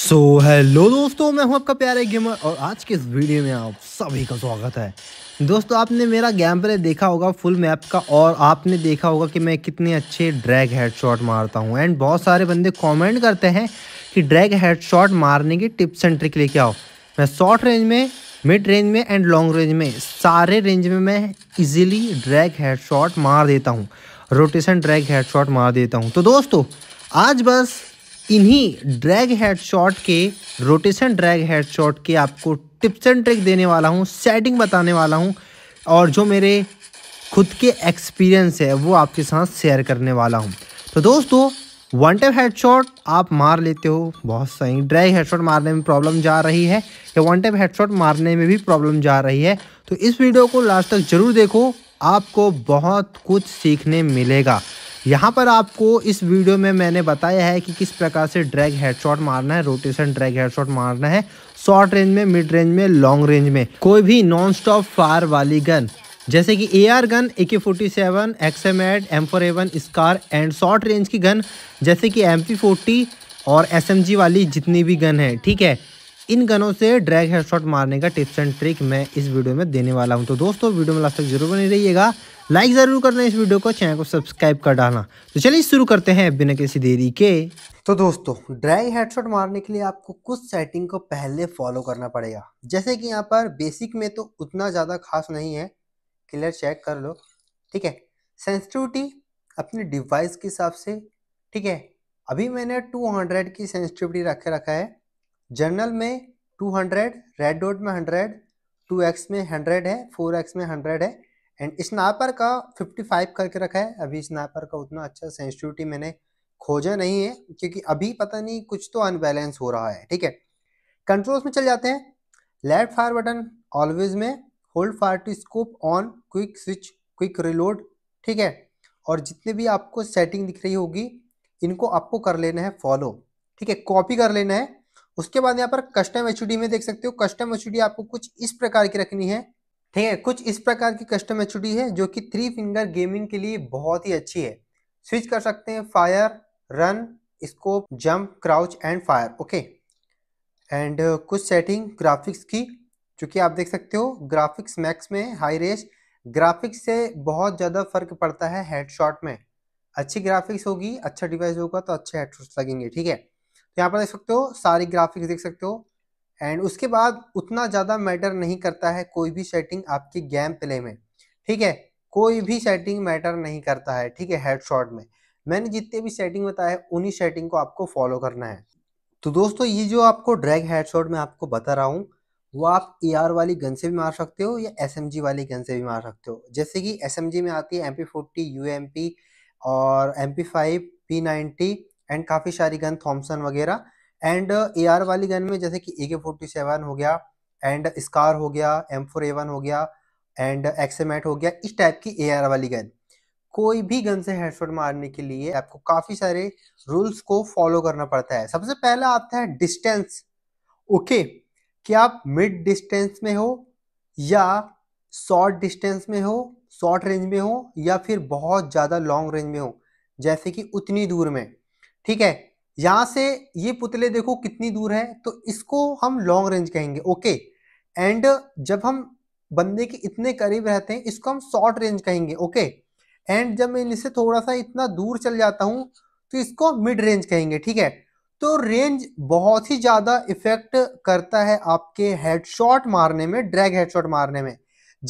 सो so, hello दोस्तों मैं हूं आपका प्यारे गेमर और आज के इस वीडियो में आप सभी का स्वागत है दोस्तों आपने मेरा गेम प्ले देखा होगा फुल मैप का और आपने देखा होगा कि मैं कितने अच्छे ड्रैग हेडशॉट मारता हूं एंड बहुत सारे बंदे कमेंट करते हैं कि ड्रैग हेडशॉट मारने की टिप्स एंड ट्रिक लेके आओ मैं शॉर्ट रेंज में मिड रेंज में एंड लॉन्ग रेंज में सारे रेंज में मैं ईजिली ड्रैग हेड मार देता हूँ रोटेशन ड्रैग हेड मार देता हूँ तो दोस्तों आज बस इन्हीं ड्रैग हेड शॉट के रोटेशन ड्रैग हेड शॉट के आपको टिप्स एंड ट्रिक देने वाला हूँ सेटिंग बताने वाला हूँ और जो मेरे खुद के एक्सपीरियंस है वो आपके साथ शेयर करने वाला हूँ तो दोस्तों वन टेप हेड शॉट आप मार लेते हो बहुत सही ड्राई हेड शॉट मारने में प्रॉब्लम जा रही है या वन टेप हेड शॉट मारने में भी प्रॉब्लम जा रही है तो इस वीडियो को लास्ट तक ज़रूर देखो आपको बहुत कुछ सीखने मिलेगा यहाँ पर आपको इस वीडियो में मैंने बताया है कि किस प्रकार से ड्रैग हेडशॉट मारना है रोटेशन ड्रैग हेडशॉट मारना है शॉर्ट रेंज में मिड रेंज में लॉन्ग रेंज में कोई भी नॉन स्टॉप फायर वाली गन जैसे कि A R gun A K forty seven X M eight M four एवन स्कार एंड शॉर्ट रेंज की गन जैसे कि एम पी फोर्टी और एस एम जी वाली जितनी भी गन है ठीक है इन गनों से ड्रैग हेडशॉट मारने का टिप्स एंड ट्रिक मैं इस वीडियो में देने वाला हूं तो दोस्तों वीडियो में लास्ट तक जरूर बने रहिएगा लाइक ज़रूर करना इस वीडियो को चैनल को सब्सक्राइब कर डालना तो चलिए शुरू करते हैं बिना किसी देरी के तो दोस्तों ड्रैग हेडशॉट मारने के लिए आपको कुछ सेटिंग को पहले फॉलो करना पड़ेगा जैसे कि यहाँ पर बेसिक में तो उतना ज़्यादा खास नहीं है क्लियर चेक कर लो ठीक है सेंसिटिविटी अपने डिवाइस के हिसाब से ठीक है अभी मैंने 200 की सेंसिटिविटी रखे रखा है जर्नल में टू हंड्रेड रेड डॉट में हंड्रेड टू एक्स में हंड्रेड है फोर एक्स में हंड्रेड है एंड स्नाइपर का फिफ्टी फाइव करके रखा है अभी स्नैपर का उतना अच्छा सेंसिटिविटी मैंने खोजा नहीं है क्योंकि अभी पता नहीं कुछ तो अनबैलेंस हो रहा है ठीक है कंट्रोल्स में चल जाते हैं लेफ्ट फायर बटन ऑलवेज में hold fire to scope on quick switch quick reload ठीक है और जितने भी आपको सेटिंग दिख रही होगी इनको आपको कर लेना है फॉलो ठीक है कॉपी कर लेना है उसके बाद यहाँ पर कस्टम एच में देख सकते हो कस्टम एच आपको कुछ इस प्रकार की रखनी है ठीक है कुछ इस प्रकार की कस्टम एच है जो कि थ्री फिंगर गेमिंग के लिए बहुत ही अच्छी है स्विच कर सकते हैं fire run scope jump crouch and fire okay and कुछ सेटिंग ग्राफिक्स की जो कि आप देख सकते हो ग्राफिक्स मैक्स में हाई रेस ग्राफिक्स से बहुत ज़्यादा फर्क पड़ता है हेडशॉट में अच्छी ग्राफिक्स होगी अच्छा डिवाइस होगा तो अच्छे हेडशॉट्स लगेंगे ठीक है तो यहाँ पर देख सकते हो सारी ग्राफिक्स देख सकते हो एंड उसके बाद उतना ज़्यादा मैटर नहीं करता है कोई भी सेटिंग आपके गेम प्ले में ठीक है कोई भी सेटिंग मैटर नहीं करता है ठीक है हेडशॉट में मैंने जितने भी सेटिंग है उन्हीं सेटिंग को आपको फॉलो करना है तो दोस्तों ये जो आपको ड्रैग हेडशॉट में आपको बता रहा हूँ वो आप ए ER वाली गन से भी मार सकते हो या एस वाली गन से भी मार सकते हो जैसे कि एस में आती है M P forty U M P और M P five P and काफ़ी सारी गन थॉम्सन वगैरह एंड ए uh, आर वाली गन में जैसे कि ए के फोर्टी सेवन हो गया एंड स्कार हो गया एम फोर ए वन हो गया एंड एक्सेमेट हो गया इस टाइप की ए आर वाली गन कोई भी गन से हेडशॉट मारने के लिए आपको काफ़ी सारे रूल्स को फॉलो करना पड़ता है सबसे पहला आता है डिस्टेंस ओके क्या आप मिड डिस्टेंस में हो या शॉर्ट डिस्टेंस में हो शॉर्ट रेंज में हो या फिर बहुत ज़्यादा लॉन्ग रेंज में हो जैसे कि उतनी दूर में ठीक है यहां से ये पुतले देखो कितनी दूर है तो इसको हम लॉन्ग रेंज कहेंगे ओके एंड जब हम बंदे के इतने करीब रहते हैं इसको हम शॉर्ट रेंज कहेंगे ओके एंड जब मैं इनसे थोड़ा सा इतना दूर चल जाता हूं तो इसको मिड रेंज कहेंगे ठीक है तो रेंज बहुत ही ज़्यादा इफेक्ट करता है आपके हेडशॉट मारने में ड्रैग हेडशॉट मारने में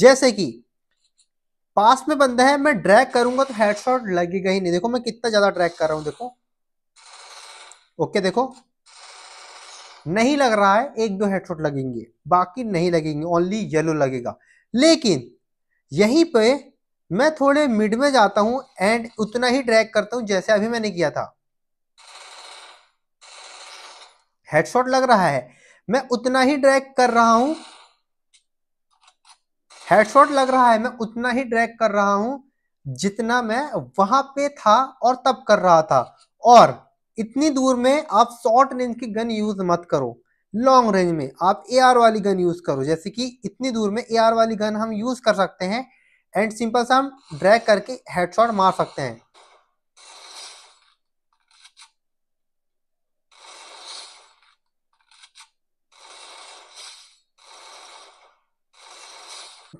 जैसे कि पास में बंदा है मैं ड्रैग करूंगा तो हेडशॉट लगेगा ही नहीं देखो मैं कितना ज़्यादा ड्रैग कर रहा हूँ देखो ओके देखो नहीं लग रहा है एक दो हेडशॉट लगेंगे बाकी नहीं लगेंगे ओनली येलो लगेगा लेकिन यहीं पे मैं थोड़े मिड में जाता हूं एंड उतना ही ड्रैग करता हूं जैसे अभी मैंने किया था हेडशॉट लग रहा है मैं उतना ही ड्रैग कर रहा हूं हेडशॉट लग रहा है मैं उतना ही ड्रैग कर रहा हूं जितना मैं वहां पे था और तब कर रहा था और इतनी दूर में आप शॉर्ट रेंज की गन यूज मत करो लॉन्ग रेंज में आप ए वाली गन यूज करो जैसे कि इतनी दूर में ए वाली गन हम यूज कर सकते हैं एंड सिंपल से हम ड्रैग करके हेडशॉट मार सकते हैं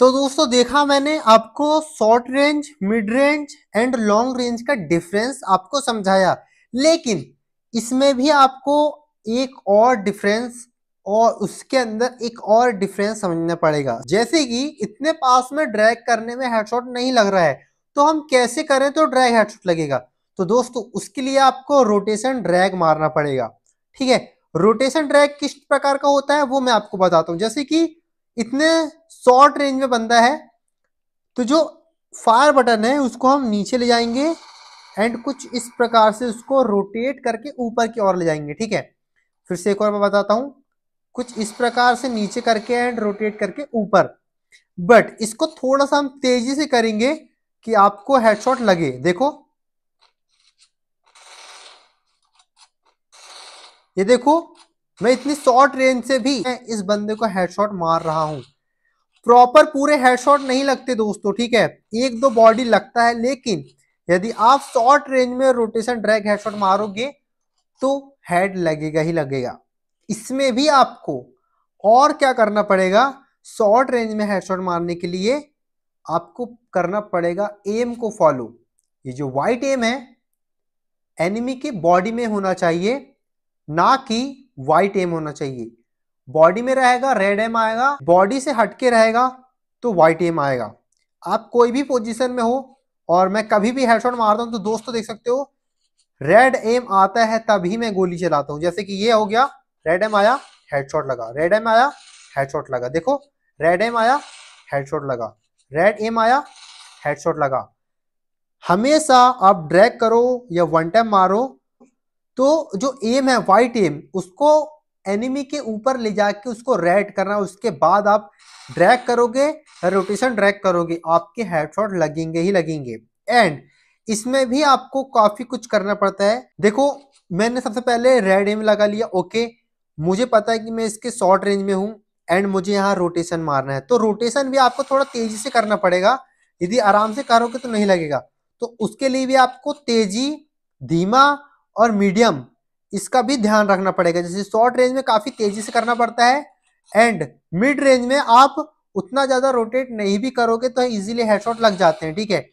तो दोस्तों देखा मैंने आपको short range mid range and long range का डिफरेंस आपको समझाया लेकिन इसमें भी आपको एक और डिफरेंस और उसके अंदर एक और डिफरेंस समझना पड़ेगा जैसे कि इतने पास में ड्रैग करने में हेडशॉट नहीं लग रहा है तो हम कैसे करें तो ड्रैग हेडशॉट लगेगा तो दोस्तों उसके लिए आपको रोटेशन ड्रैग मारना पड़ेगा ठीक है रोटेशन ड्रैग किस प्रकार का होता है वो मैं आपको बताता हूँ जैसे कि इतने शॉर्ट रेंज में बंदा है तो जो फायर बटन है उसको हम नीचे ले जाएंगे एंड कुछ इस प्रकार से उसको रोटेट करके ऊपर की ओर ले जाएंगे ठीक है फिर से एक और मैं बताता हूँ कुछ इस प्रकार से नीचे करके एंड रोटेट करके ऊपर बट इसको थोड़ा सा हम तेजी से करेंगे कि आपको हेडशॉट लगे देखो ये देखो मैं इतनी शॉर्ट रेंज से भी इस बंदे को हेडशॉट मार रहा हूं प्रॉपर पूरे हेडशॉट नहीं लगते दोस्तों ठीक है एक दो बॉडी लगता है लेकिन यदि आप शॉर्ट रेंज में रोटेशन ड्रैग हेडशॉट मारोगे तो हेड लगेगा ही लगेगा इसमें भी आपको और क्या करना पड़ेगा शॉर्ट रेंज में हेडशॉट मारने के लिए आपको करना पड़ेगा एम को फॉलो ये जो वाइट एम है एनिमी के बॉडी में होना चाहिए ना कि वाइट एम होना चाहिए बॉडी में रहेगा रेड एम आएगा बॉडी से हटके रहेगा तो वाइट एम आएगा आप कोई भी पोजीशन में हो और मैं कभी भी हेडशॉट मारता हूं तो दोस्तों तो देख सकते हो रेड एम आता है तभी मैं गोली चलाता हूं जैसे कि ये हो गया रेड एम आया हेडशॉट लगा रेड एम आया हेडशॉट लगा देखो रेड एम आया हेडशॉट लगा रेड एम आया हेडशॉट लगा हमेशा आप ड्रैग करो या वन टाइम मारो तो जो एम है वाइट एम उसको एनिमी के ऊपर ले जाके उसको रेड करना उसके बाद आप ड्रैग करोगे रोटेशन ड्रैग करोगे आपके हेडशॉट लगेंगे ही लगेंगे एंड इसमें भी आपको काफी कुछ करना पड़ता है देखो मैंने सबसे पहले रेड एम लगा लिया ओके मुझे पता है कि मैं इसके शॉर्ट रेंज में हूँ एंड मुझे यहाँ रोटेशन मारना है तो रोटेशन भी आपको थोड़ा तेजी से करना पड़ेगा यदि आराम से करोगे तो नहीं लगेगा तो उसके लिए भी आपको तेजी धीमा और मीडियम इसका भी ध्यान रखना पड़ेगा जैसे शॉर्ट रेंज में काफी तेजी से करना पड़ता है एंड मिड रेंज में आप उतना ज्यादा रोटेट नहीं भी करोगे तो इजीली हेडशॉट लग जाते हैं ठीक है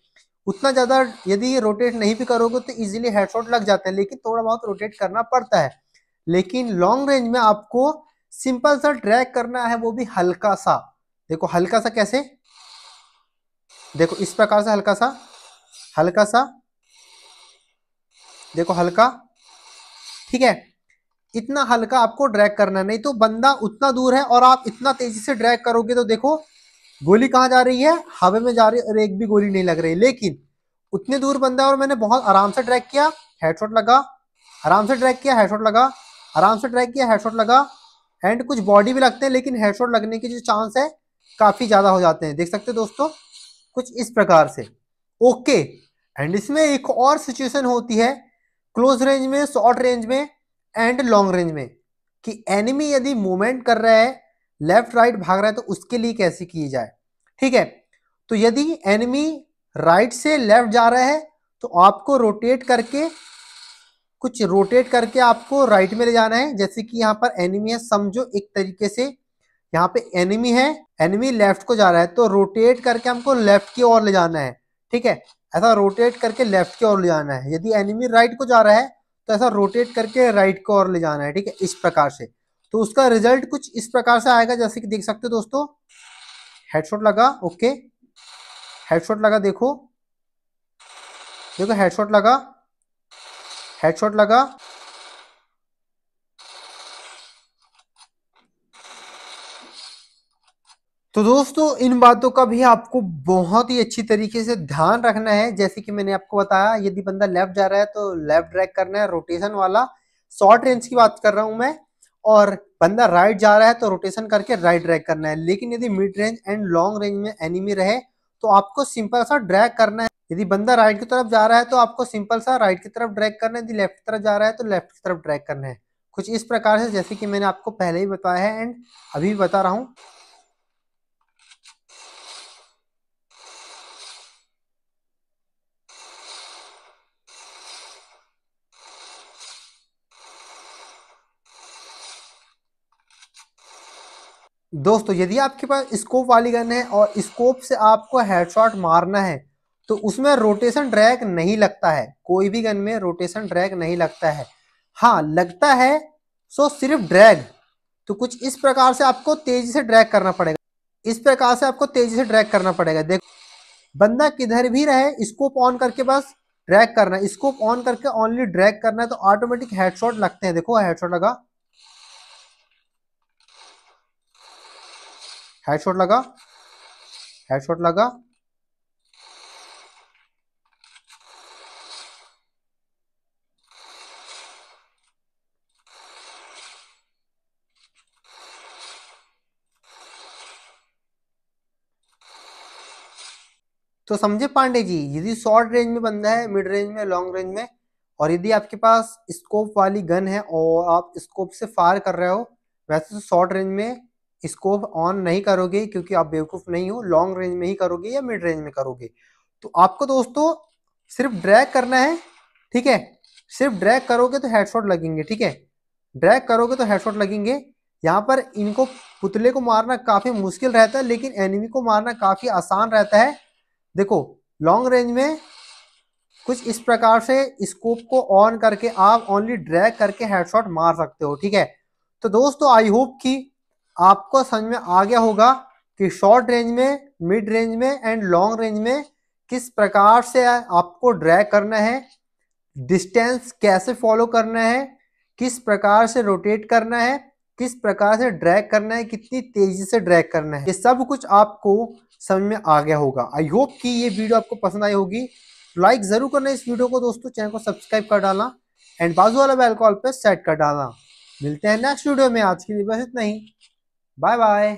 उतना ज्यादा यदि रोटेट नहीं भी करोगे तो इजीली हेडशॉट लग जाते हैं लेकिन थोड़ा बहुत रोटेट करना पड़ता है लेकिन लॉन्ग रेंज में आपको सिंपल सा ट्रैक करना है वो भी हल्का सा देखो हल्का सा कैसे देखो इस प्रकार से हल्का सा हल्का सा देखो हल्का ठीक है इतना हल्का आपको ड्रैग करना नहीं तो बंदा उतना दूर है और आप इतना तेजी से ड्रैग करोगे तो देखो गोली कहाँ जा रही है हवा में जा रही है और एक भी गोली नहीं लग रही लेकिन उतने दूर बंदा है और मैंने बहुत आराम से ड्रैग किया हेडशॉट लगा आराम से ड्रैग किया हेडशॉट लगा आराम से ड्रैग किया हेडशॉट लगा एंड कुछ बॉडी भी लगते हैं लेकिन हेडशॉट लगने के जो चांस है काफ़ी ज़्यादा हो जाते हैं देख सकते हैं दोस्तों कुछ इस प्रकार से ओके एंड इसमें एक और सिचुएशन होती है क्लोज रेंज में शॉर्ट रेंज में एंड लॉन्ग रेंज में कि एनिमी यदि मूवमेंट कर रहा है लेफ्ट राइट भाग रहा है तो उसके लिए कैसे की जाए ठीक है तो यदि एनिमी राइट से लेफ्ट जा रहा है तो आपको रोटेट करके कुछ रोटेट करके आपको राइट में ले जाना है जैसे कि यहाँ पर एनिमी है समझो एक तरीके से यहाँ पे एनिमी है एनिमी लेफ्ट को जा रहा है तो रोटेट करके हमको लेफ्ट की ओर ले जाना है ठीक है ऐसा रोटेट करके लेफ्ट की ओर ले जाना है यदि एनिमी राइट को जा रहा है तो ऐसा रोटेट करके राइट को ओर ले जाना है ठीक है इस प्रकार से तो उसका रिजल्ट कुछ इस प्रकार से आएगा जैसे कि देख सकते हो दोस्तों हेडशॉट लगा ओके हेडशॉट लगा देखो देखो हेडशॉट लगा हेडशॉट लगा तो दोस्तों इन बातों का भी आपको बहुत ही अच्छी तरीके से ध्यान रखना है जैसे कि मैंने आपको बताया यदि बंदा लेफ्ट जा रहा है तो लेफ्ट ड्रैग करना है रोटेशन वाला शॉर्ट रेंज की बात कर रहा हूं मैं और बंदा राइट जा रहा है तो रोटेशन करके राइट ड्रैग करना है लेकिन यदि mid range and long range में एनिमी रहे तो आपको सिंपल सा ड्रैग करना है यदि बंदा राइट की तरफ जा रहा है तो आपको सिंपल सा राइट की तरफ ड्रैग करना है यदि लेफ्ट की तरफ जा रहा है तो लेफ्ट की तरफ ड्रैग करना है कुछ इस प्रकार से जैसे कि मैंने आपको पहले ही बताया है एंड अभी भी बता रहा हूँ दोस्तों यदि आपके पास स्कोप वाली गन है और स्कोप से आपको हेडशॉट मारना है तो उसमें रोटेशन ड्रैग नहीं लगता है कोई भी गन में रोटेशन ड्रैग नहीं लगता है हाँ लगता है सो सिर्फ ड्रैग तो कुछ इस प्रकार से आपको तेजी से ड्रैग करना पड़ेगा इस प्रकार से आपको तेजी से ड्रैग करना पड़ेगा देखो बंदा किधर भी रहे स्कोप ऑन करके बस ड्रैग करना स्कोप ऑन करके ओनली ड्रैग करना है तो ऑटोमेटिक हेडशॉट लगते हैं देखो हेडशॉट लगा हेडशॉट लगा हेडशॉट लगा तो समझे पांडे जी यदि शॉर्ट रेंज में बंदा है मिड रेंज में लॉन्ग रेंज में और यदि आपके पास स्कोप वाली गन है और आप स्कोप से फायर कर रहे हो वैसे तो शॉर्ट रेंज में इसको ऑन नहीं करोगे क्योंकि आप बेवकूफ़ नहीं हो लॉन्ग रेंज में ही करोगे या मिड रेंज में करोगे तो आपको दोस्तों सिर्फ ड्रैग करना है ठीक है सिर्फ ड्रैग करोगे तो हेडशॉट लगेंगे ठीक है ड्रैग करोगे तो हेडशॉट लगेंगे यहाँ पर इनको पुतले को मारना काफ़ी मुश्किल रहता है लेकिन एनिमी को मारना काफ़ी आसान रहता है देखो लॉन्ग रेंज में कुछ इस प्रकार से स्कोप को ऑन करके आप ओनली ड्रैग करके हेडशॉट मार सकते हो ठीक है तो दोस्तों आई होप कि आपको समझ में आ गया होगा कि शॉर्ट रेंज में मिड रेंज में एंड लॉन्ग रेंज में किस प्रकार से आपको ड्रैग करना है डिस्टेंस कैसे फॉलो करना है किस प्रकार से रोटेट करना है किस प्रकार से ड्रैग करना है कितनी तेजी से ड्रैग करना है ये सब कुछ आपको समझ में आ गया होगा आई होप कि ये वीडियो आपको पसंद आई होगी लाइक जरूर करना इस वीडियो को दोस्तों चैनल को सब्सक्राइब कर डालना एंड बाजू वाला बेल कॉल पर सेट कर डालना मिलते हैं नेक्स्ट वीडियो में आज के लिए बस इतना ही 拜拜。